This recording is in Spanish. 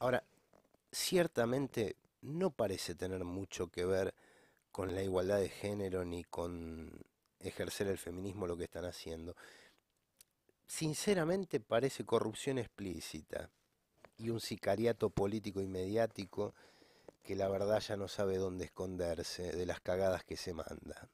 Ahora, ciertamente no parece tener mucho que ver con la igualdad de género ni con ejercer el feminismo lo que están haciendo. Sinceramente parece corrupción explícita y un sicariato político y mediático que la verdad ya no sabe dónde esconderse de las cagadas que se mandan.